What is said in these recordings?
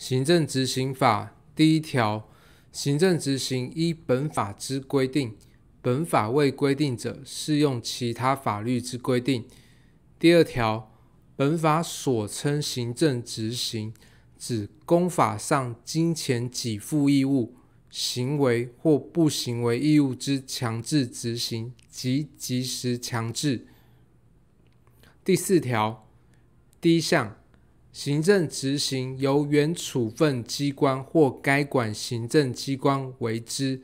《行政执行法》第一条：行政执行依本法之规定，本法未规定者，适用其他法律之规定。第二条：本法所称行政执行，指公法上金钱给付义务、行为或不行为义务之强制执行及即时强制。第四条第一项。行政执行由原处分机关或该管行政机关为之，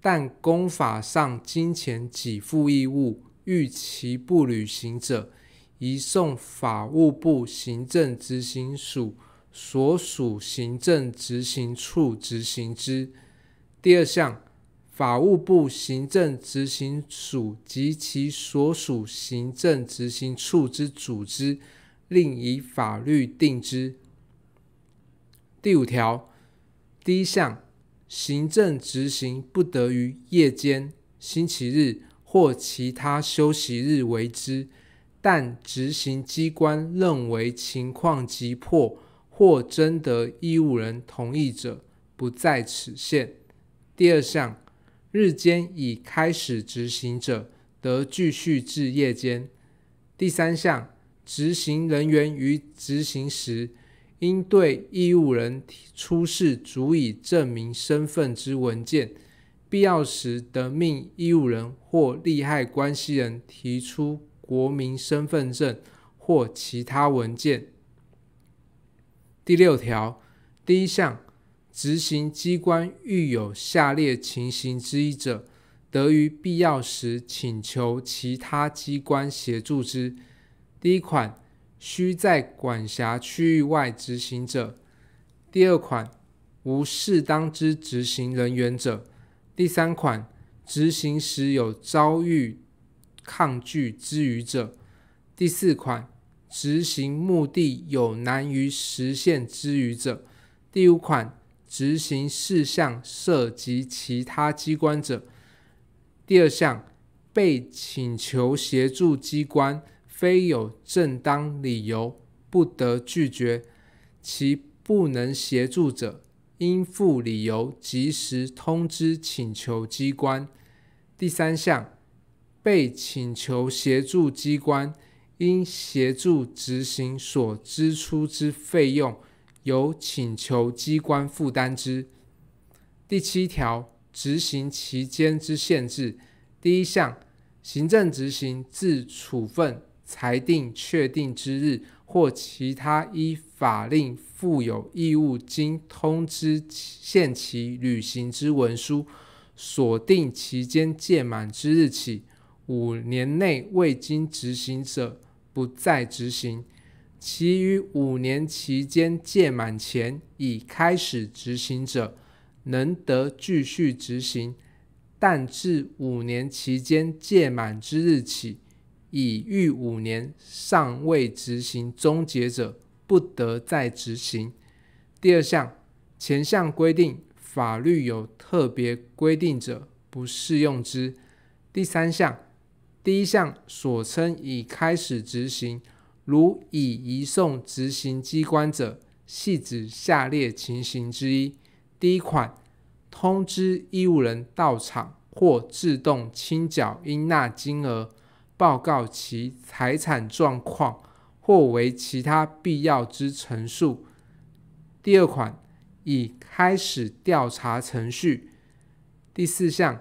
但公法上金钱给付义务逾期不履行者，移送法务部行政执行署所属行政执行处执行之。第二项，法务部行政执行署及其所属行政执行处之组织。另以法律定之。第五条第一项，行政执行不得于夜间、星期日或其他休息日为之，但执行机关认为情况急迫或征得义务人同意者，不在此限。第二项，日间已开始执行者，得继续至夜间。第三项。执行人员于执行时，应对义务人出示足以证明身份之文件，必要时得命义务人或利害关系人提出国民身份证或其他文件。第六条第一项，执行机关遇有下列情形之一者，得于必要时请求其他机关协助之。第一款，需在管辖区域外执行者；第二款，无适当之执行人员者；第三款，执行时有遭遇抗拒之余者；第四款，执行目的有难于实现之余者；第五款，执行事项涉及其他机关者。第二项，被请求协助机关。非有正当理由不得拒绝其不能协助者，应负理由及时通知请求机关。第三项，被请求协助机关应协助执行所支出之费用，由请求机关负担之。第七条执行期间之限制，第一项行政执行自处分。裁定确定之日或其他依法令负有义务、经通知限期履行之文书锁定期间届满之日起五年内未经执行者不再执行，其余五年期间届满前已开始执行者能得继续执行，但自五年期间届满之日起。已逾五年尚未执行终结者，不得再执行。第二项，前项规定法律有特别规定者，不适用之。第三项，第一项所称已开始执行，如已移送执行机关者，系指下列情形之一：第一款，通知义务人到场或自动清缴应纳金额。报告其财产状况或为其他必要之陈述。第二款已开始调查程序。第四项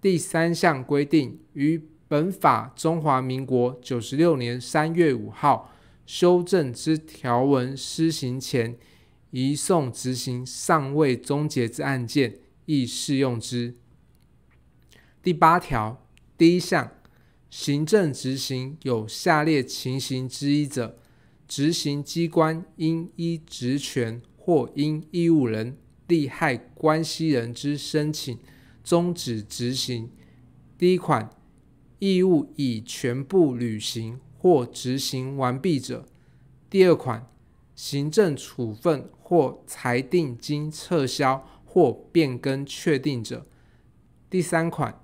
第三项规定于本法中华民国九十六年三月五号修正之条文施行前移送执行尚未终结之案件，亦适用之。第八条第一项。行政执行有下列情形之一者，执行机关应依职权或因义务人、利害关系人之申请，终止执行。第一款，义务已全部履行或执行完毕者；第二款，行政处分或裁定经撤销或变更确定者；第三款。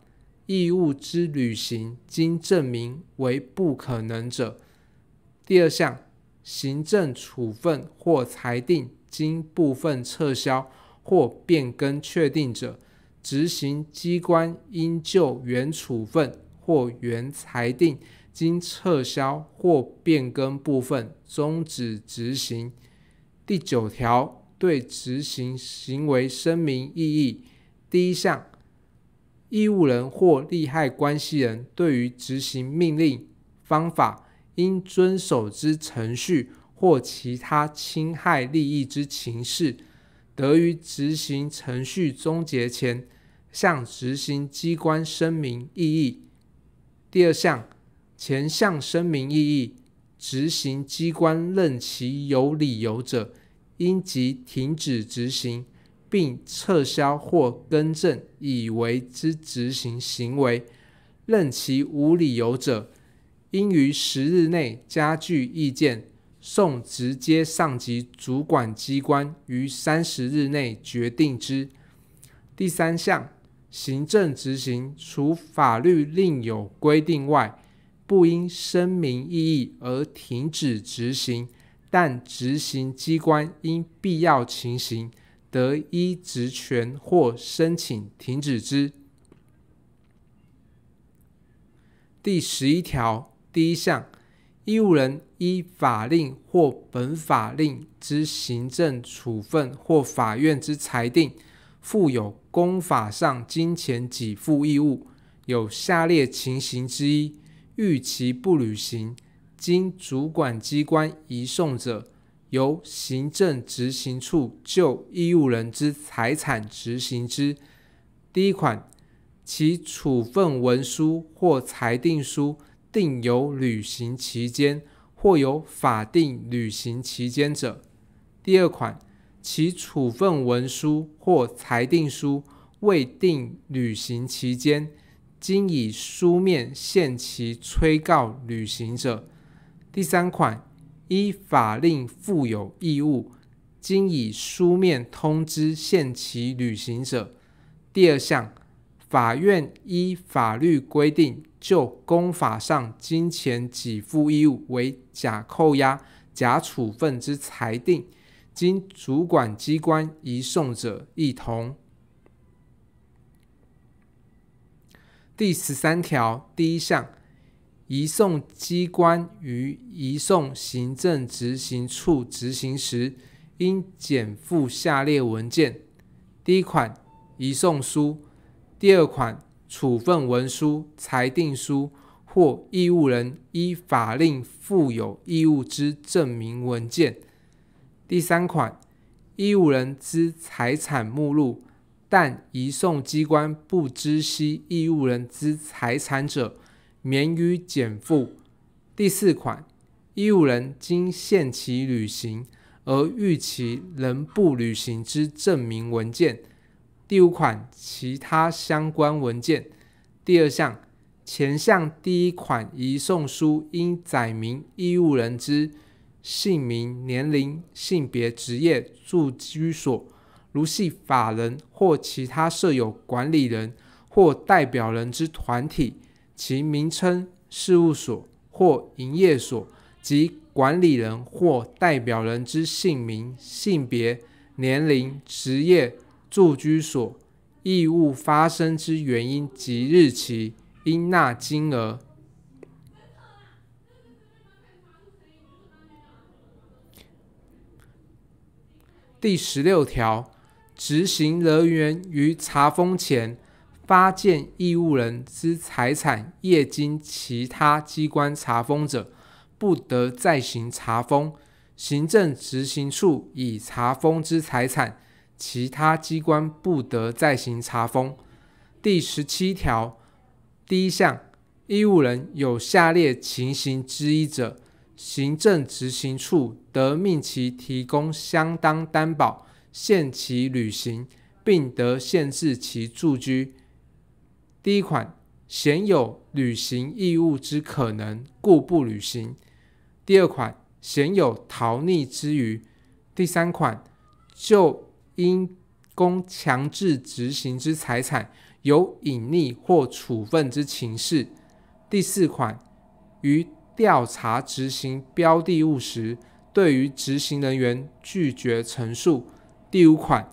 义务之履行经证明为不可能者，第二项行政处分或裁定经部分撤销或变更确定者，执行机关应就原处分或原裁定经撤销或变更部分终止执行。第九条对执行行为声明异议，第一项。义务人或利害关系人对于执行命令方法应遵守之程序或其他侵害利益之情势，得于执行程序终结前向执行机关声明异议。第二项，前项声明异议，执行机关任其有理由者，应即停止执行。并撤销或更正以为之执行行为，任其无理由者，应于十日内加具意见，送直接上级主管机关于三十日内决定之。第三项，行政执行除法律另有规定外，不因声明异议而停止执行，但执行机关因必要情形。得依职权或申请停止之。第十一条第一项，义务人依法令或本法令之行政处分或法院之裁定，负有公法上金钱给付义务，有下列情形之一，逾期不履行，经主管机关移送者。由行政执行处就义务人之财产执行之。第一款，其处分文书或裁定书定有履行期间或有法定履行期间者；第二款，其处分文书或裁定书未定履行期间，经以书面限期催告履行者；第三款。依法令负有义务，经以书面通知限期履行者。第二项，法院依法律规定就公法上金钱给付义务为假扣押、假处分之裁定，经主管机关移送者，一同。第十三条第一项。移送机关于移送行政执行处执行时，应检附下列文件：第一款移送书；第二款处分文书、裁定书或义务人依法令负有义务之证明文件；第三款义务人之财产目录。但移送机关不知悉义务人之财产者，免予减负。第四款，义务人经限期履行而逾期仍不履行之证明文件。第五款，其他相关文件。第二项，前项第一款移送书应载明义务人之姓名、年龄、性别、职业、住居所。如系法人或其他设有管理人或代表人之团体。其名称、事务所或营业所及管理人或代表人之姓名、性别、年龄、职业、住居所、义务发生之原因及日期、应纳金额。第十六条，执行人员于查封前。八、件义务人之财产业经其他机关查封者，不得再行查封；行政执行处已查封之财产，其他机关不得再行查封。第十七条第一项，义务人有下列情形之一者，行政执行处得命其提供相当担保，限其履行，并得限制其住居。第一款，鲜有履行义务之可能，故不履行；第二款，鲜有逃匿之余；第三款，就因公强制执行之财产有隐匿或处分之情事；第四款，于调查执行标的物时，对于执行人员拒绝陈述；第五款，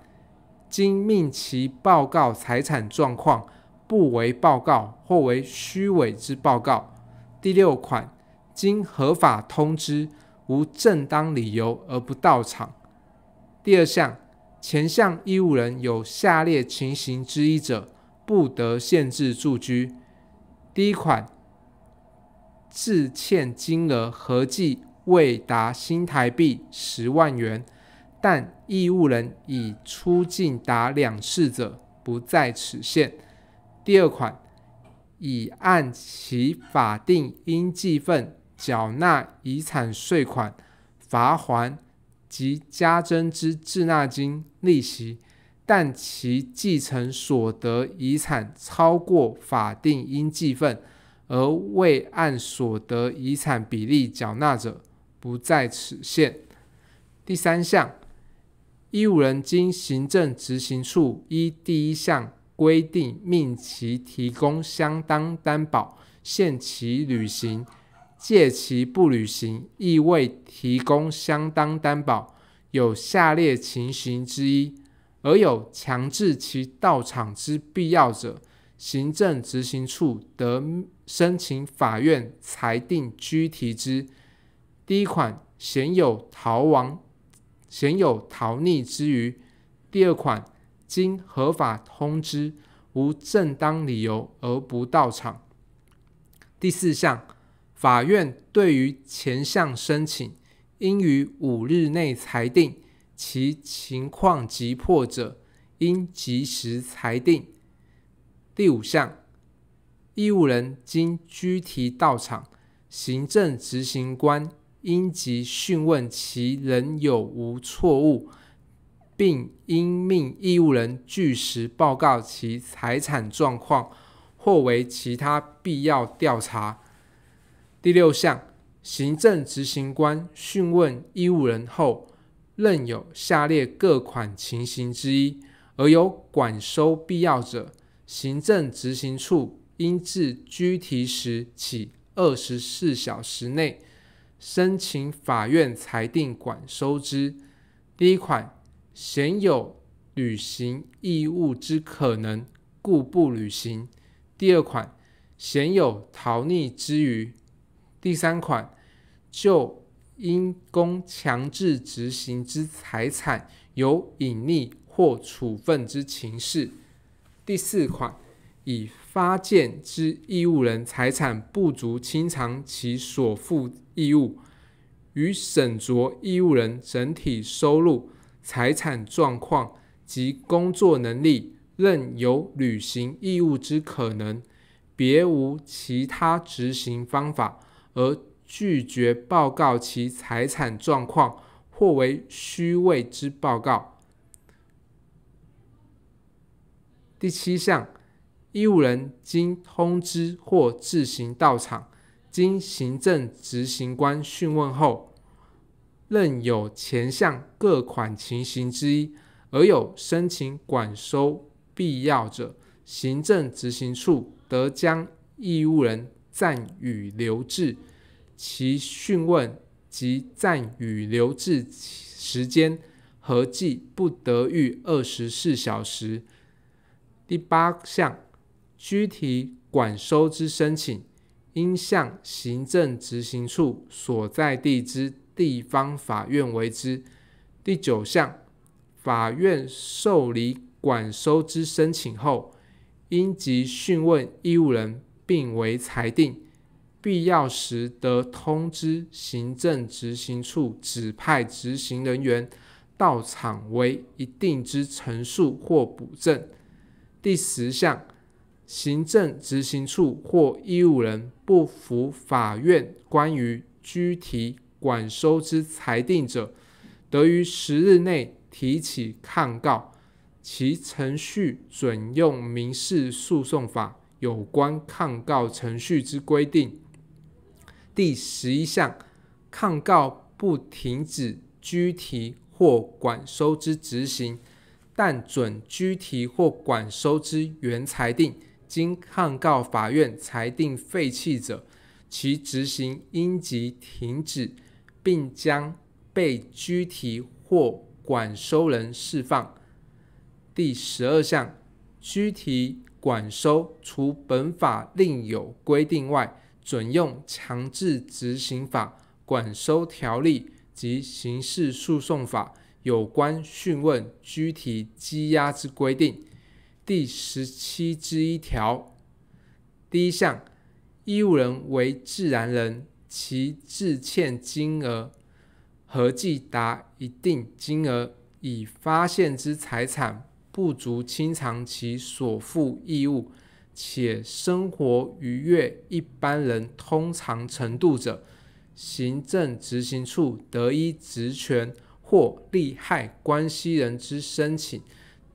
经命其报告财产状况。不为报告，或为虚伪之报告。第六款，经合法通知，无正当理由而不到场。第二项，前项义务人有下列情形之一者，不得限制住居。第一款，致欠金额合计未达新台币十万元，但义务人已出境达两次者，不在此限。第二款，已按其法定应计份缴纳遗产税款、罚还及加征之滞纳金利息，但其继承所得遗产超过法定应计份而未按所得遗产比例缴纳者，不在此限。第三项，义务人经行政执行处依第一项。规定命其提供相当担保，限其履行；借其不履行，亦未提供相当担保，有下列情形之一而有强制其到场之必要者，行政执行处得申请法院裁定拘提之。第一款，显有逃亡、显有逃匿之余；第二款。经合法通知，无正当理由而不到场。第四项，法院对于前项申请，应于五日内裁定，其情况急迫者，应及时裁定。第五项，义务人经拘提到场，行政执行官应即讯问其人有无错误。并应命义务人据实报告其财产状况，或为其他必要调查。第六项，行政执行官讯问义务人后，任有下列各款情形之一而有管收必要者，行政执行处应自拘提时起二十四小时内，申请法院裁定管收之。第一款。鲜有履行义务之可能，故不履行。第二款，鲜有逃匿之余。第三款，就因公强制执行之财产有隐匿或处分之情事。第四款，以发件之义务人财产不足清偿其所负义务，与审酌义务人整体收入。财产状况及工作能力任有履行义务之可能，别无其他执行方法而拒绝报告其财产状况或为虚伪之报告。第七项，义务人经通知或自行到场，经行政执行官讯问后。任有前项各款情形之一而有申请管收必要者，行政执行处得将义务人暂予留置，其讯问及暂予留置时间合计不得逾二十四小时。第八项，具体管收之申请，应向行政执行处所在地之。地方法院为之。第九项，法院受理管收之申请后，应即讯问义务人，并为裁定；必要时，得通知行政执行处指派执行人员到场，为一定之陈述或补正。第十项，行政执行处或义务人不服法院关于居提。管收之裁定者，得于十日内提起抗告，其程序准用民事诉讼法有关抗告程序之规定。第十一项，抗告不停止拘提或管收之执行，但准拘提或管收之原裁定经抗告法院裁定废弃者，其执行应即停止。并将被拘提或管收人释放。第十二项，拘提、管收，除本法另有规定外，准用强制执行法、管收条例及刑事诉讼法有关讯问、拘提、羁押之规定。第十七之一条，第一项，义务人为自然人。其致欠金额合计达一定金额，已发现之财产不足清偿其所负义务，且生活逾越一般人通常程度者，行政执行处得依职权或利害关系人之申请，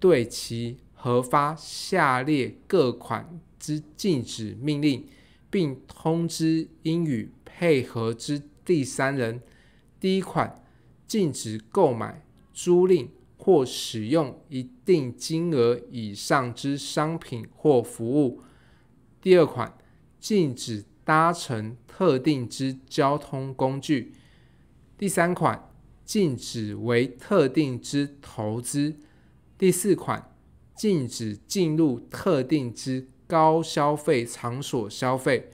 对其核发下列各款之禁止命令，并通知应予配合之第三人，第一款禁止购买、租赁或使用一定金额以上之商品或服务；第二款禁止搭乘特定之交通工具；第三款禁止为特定之投资；第四款禁止进入特定之高消费场所消费；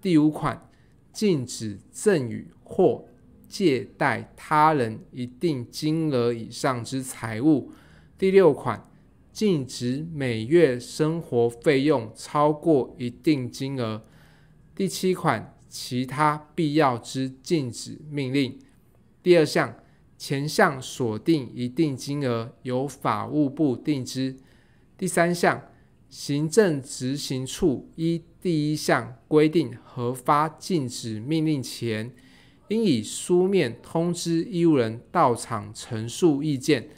第五款。禁止赠与或借贷他人一定金额以上之财物。第六款，禁止每月生活费用超过一定金额。第七款，其他必要之禁止命令。第二项，前项锁定一定金额由法务部定之。第三项，行政执行处一。第一项规定，核发禁止命令前，应以书面通知义务人到场陈述意见。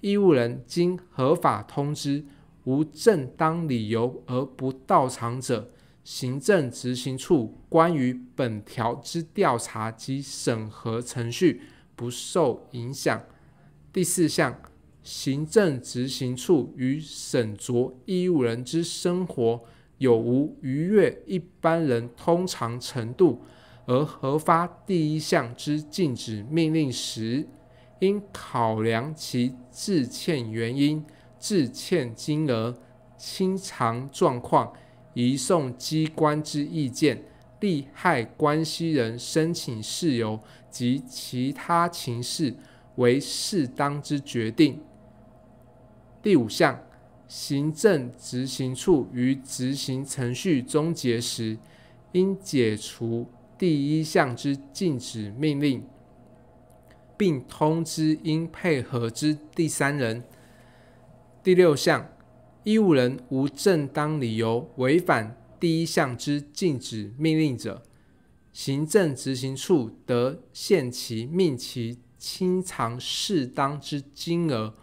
义务人经合法通知，无正当理由而不到场者，行政执行处关于本条之调查及审核程序不受影响。第四项，行政执行处与审酌义务人之生活。有无逾越一般人通常程度，而核发第一项之禁止命令时，应考量其致歉原因、致歉金额、清偿状况、移送机关之意见、利害关系人申请事由及其他情事，为适当之决定。第五项。行政执行处于执行程序终结时，应解除第一项之禁止命令，并通知应配合之第三人。第六项，义务人无正当理由违反第一项之禁止命令者，行政执行处得限其命其清偿适当之金额。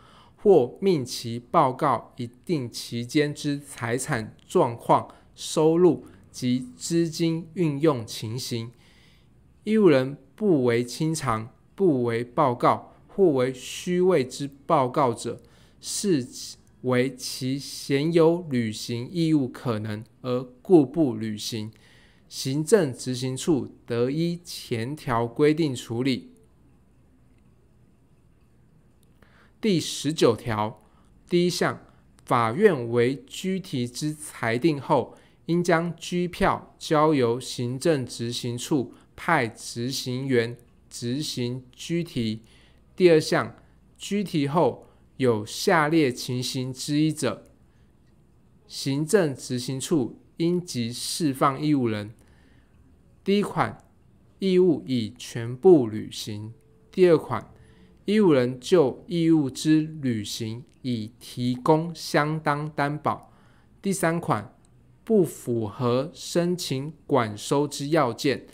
或命其报告一定期间之财产状况、收入及资金运用情形，义务人不为清偿、不为报告或为虚位之报告者，视为其鲜有履行义务可能而故不履行，行政执行处得依前条规定处理。第十九条第一项，法院为拘提之裁定后，应将拘票交由行政执行处派执行员执行拘提。第二项，拘提后有下列情形之一者，行政执行处应即释放义务人。第一款，义务已全部履行；第二款。义务人就义务之履行已提供相当担保。第三款不符合申请管收之要件。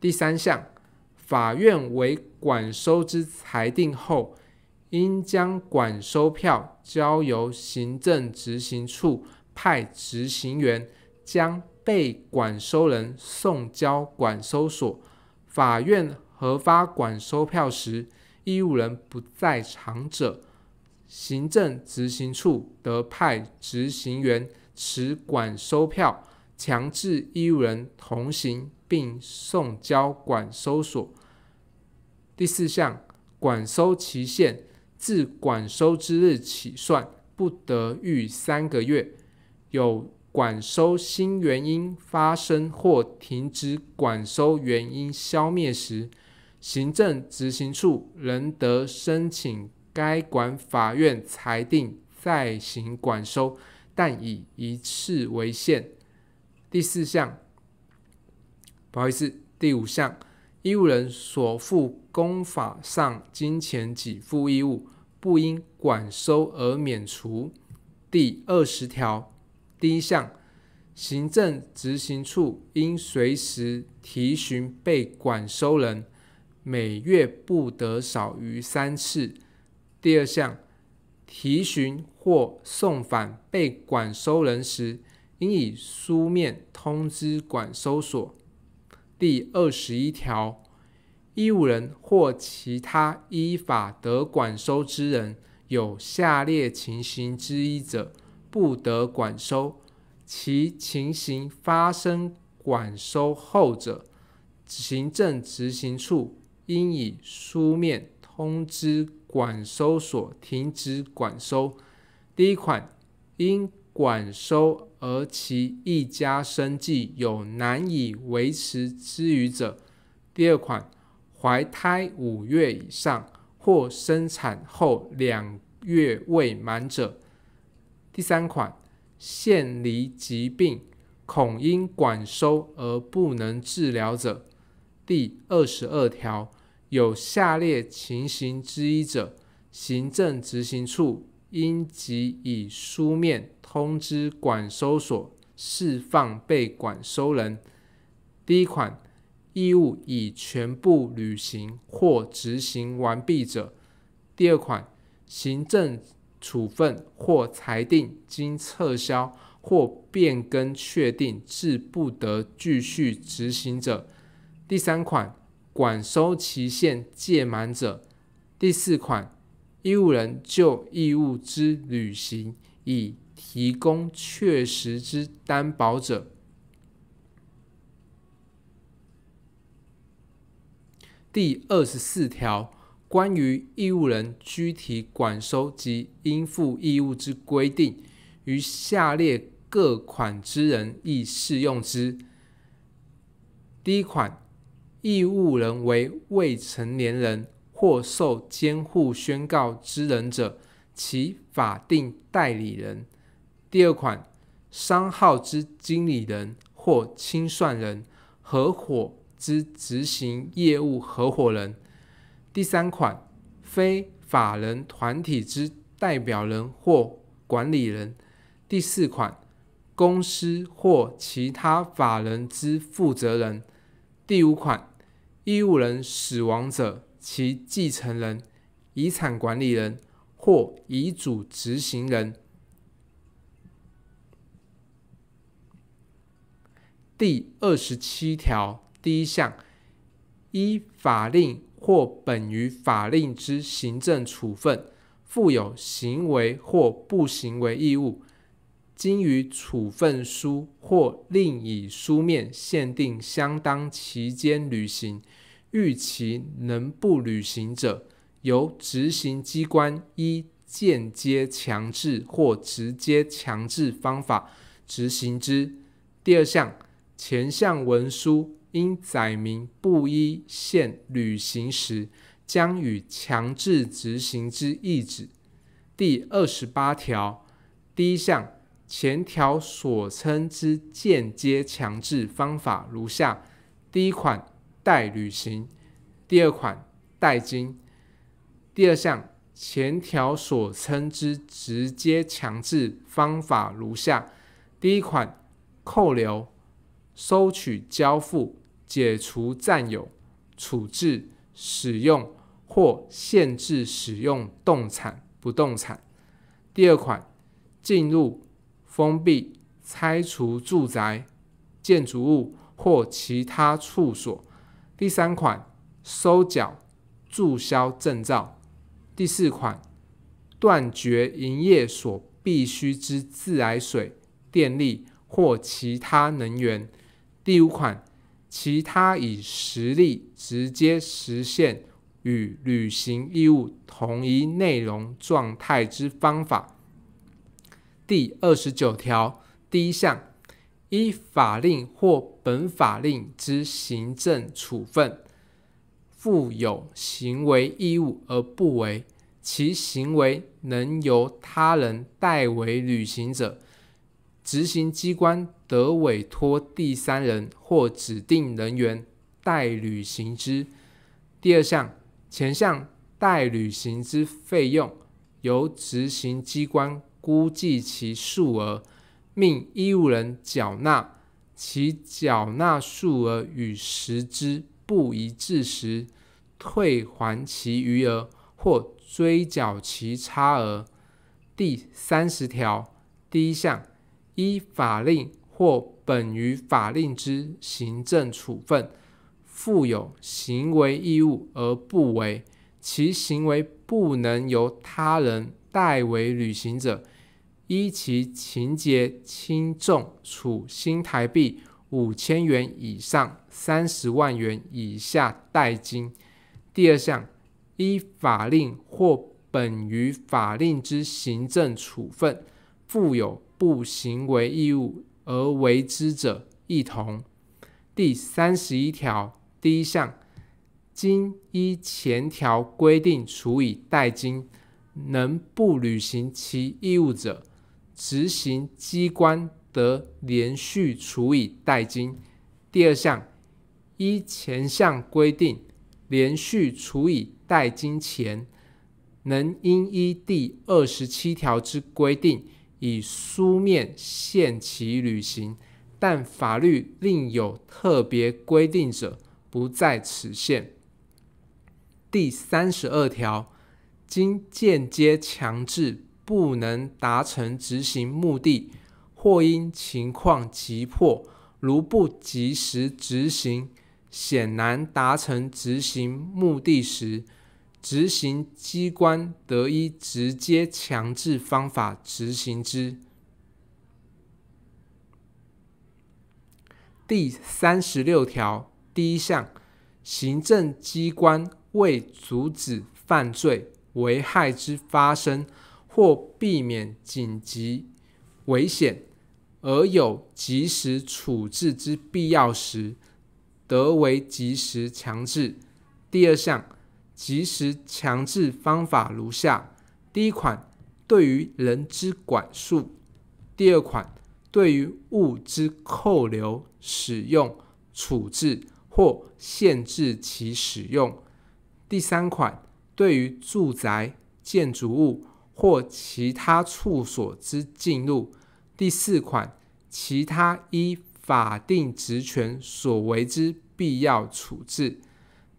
第三项，法院为管收之裁定后，应将管收票交由行政执行处派执行员将被管收人送交管收所。法院核发管收票时。义务人不在场者，行政执行处得派执行员持管收票，强制义务人同行，并送交管收所。第四项，管收期限自管收之日起算，不得逾三个月。有管收新原因发生或停止管收原因消灭时，行政执行处仍得申请该管法院裁定再行管收，但以一次为限。第四项，不好意思，第五项，义务人所负公法上金钱给付义务，不因管收而免除。第二十条第一项，行政执行处应随时提询被管收人。每月不得少于三次。第二项，提询或送返被管收人时，应以书面通知管收所。第二十一条，义务人或其他依法得管收之人，有下列情形之一者，不得管收。其情形发生管收后者，行政执行处。应以书面通知管收所停止管收。第一款，因管收而其一家生计有难以维持之余者；第二款，怀胎五月以上或生产后两月未满者；第三款，现罹疾病恐因管收而不能治疗者。第二十二条。有下列情形之一者，行政执行处应即以书面通知管收所释放被管收人。第一款，义务已全部履行或执行完毕者；第二款，行政处分或裁定经撤销或变更确定，致不得继续执行者；第三款。管收期限届满者，第四款，义务人就义务之履行，以提供确实之担保者。第二十四条，关于义务人具体管收及应付义务之规定，于下列各款之人亦适用之。第一款。义务人为未成年人或受监护宣告之人者，其法定代理人。第二款，商号之经理人或清算人，合伙之执行业务合伙人。第三款，非法人团体之代表人或管理人。第四款，公司或其他法人之负责人。第五款。义务人死亡者，其继承人、遗产管理人或遗嘱执行人。第二十七条第一项，依法令或本于法令之行政处分，负有行为或不行为义务。经于处分书或另以书面限定相当期间履行，逾期能不履行者，由执行机关依间接强制或直接强制方法执行之。第二项前项文书应载明不依限履行时，将与强制执行之意旨。第二十八条第一项。前条所称之间接强制方法如下：第一款代履行；第二款代金。第二项前条所称之直接强制方法如下：第一款扣留、收取、交付、解除占有、处置、使用或限制使用动产、不动产；第二款进入。封闭、拆除住宅、建筑物或其他处所；第三款，收缴、注销证照；第四款，断绝营业所必须之自来水、电力或其他能源；第五款，其他以实力直接实现与履行义务同一内容状态之方法。第二十九条第一项，依法令或本法令之行政处分，负有行为义务而不为，其行为能由他人代为履行者，执行机关得委托第三人或指定人员代履行之。第二项前项代履行之费用，由执行机关。估计其数额，命义务人缴纳，其缴纳数额与实之不一致时，退还其余额或追缴其差额。第三十条第一项，依法令或本于法令之行政处分，负有行为义务而不为，其行为不能由他人代为履行者。依其情节轻重，处新台币五千元以上三十万元以下代金。第二项，依法令或本于法令之行政处分，负有不行为义务而为之者，亦同。第三十一条第一项，经依前条规定处以代金，能不履行其义务者，执行机关得连续处以代金。第二项，依前项规定，连续处以代金前，能应依第二十七条之规定，以书面限期履行，但法律另有特别规定者，不在此限。第三十二条，经间接强制。不能达成执行目的，或因情况急迫，如不及时执行，显然达成执行目的时，执行机关得依直接强制方法执行之。第三十六条第一项，行政机关为阻止犯罪危害之发生，或避免紧急危险而有及时处置之必要时，得为及时强制。第二项，及时强制方法如下：第一款，对于人之管束；第二款，对于物之扣留、使用、处置或限制其使用；第三款，对于住宅建筑物。或其他处所之进入。第四款，其他依法定职权所为之必要处置。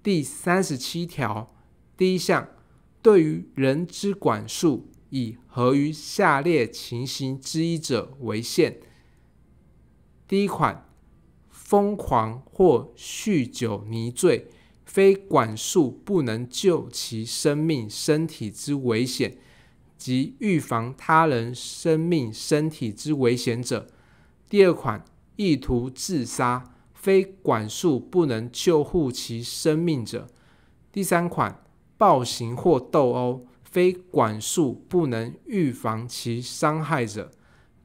第三十七条第一项，对于人之管束，以合于下列情形之一者为限。第一款，疯狂或酗酒迷醉，非管束不能救其生命、身体之危险。即预防他人生命、身体之危险者；第二款，意图自杀，非管束不能救护其生命者；第三款，暴行或斗殴，非管束不能预防其伤害者；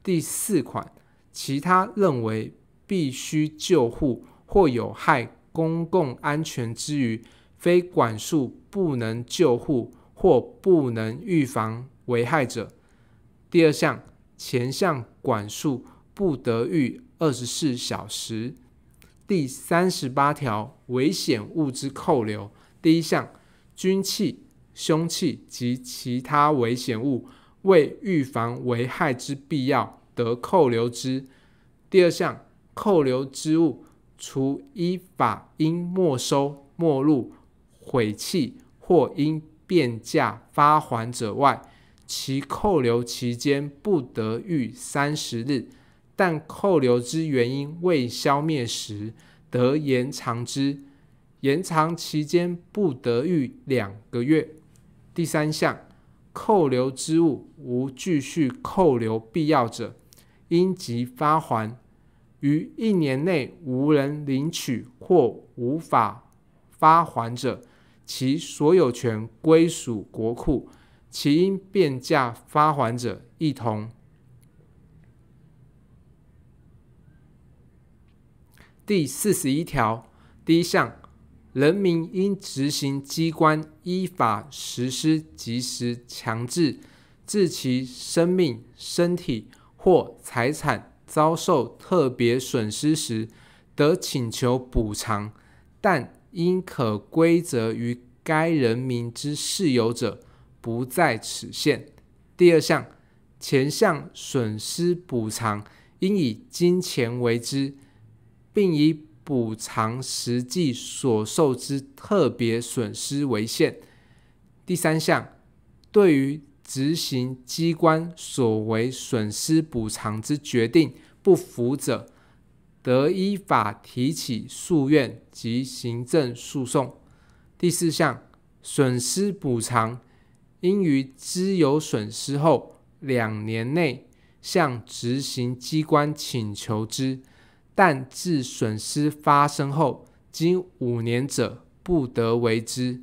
第四款，其他认为必须救护或有害公共安全之余，非管束不能救护或不能预防。危害者，第二项前项管束不得逾二十四小时。第三十八条危险物之扣留，第一项军器、凶器及其他危险物，为预防危害之必要，得扣留之。第二项扣留之物，除依法应没收、没入、毁弃或应变价发还者外，其扣留期间不得逾三十日，但扣留之原因未消灭时，得延长之，延长期间不得逾两个月。第三项，扣留之物无继续扣留必要者，应即发还；于一年内无人领取或无法发还者，其所有权归属国库。其因变价发还者，亦同。第四十一条第一项，人民因执行机关依法实施及时强制，致其生命、身体或财产遭受特别损失时，得请求补偿，但应可归责于该人民之事由者。不在此限。第二项，前项损失补偿应以金钱为之，并以补偿实际所受之特别损失为限。第三项，对于执行机关所为损失补偿之决定不服者，得依法提起诉愿及行政诉讼。第四项，损失补偿。应于知有损失后两年内向执行机关请求之，但自损失发生后经五年者，不得为之。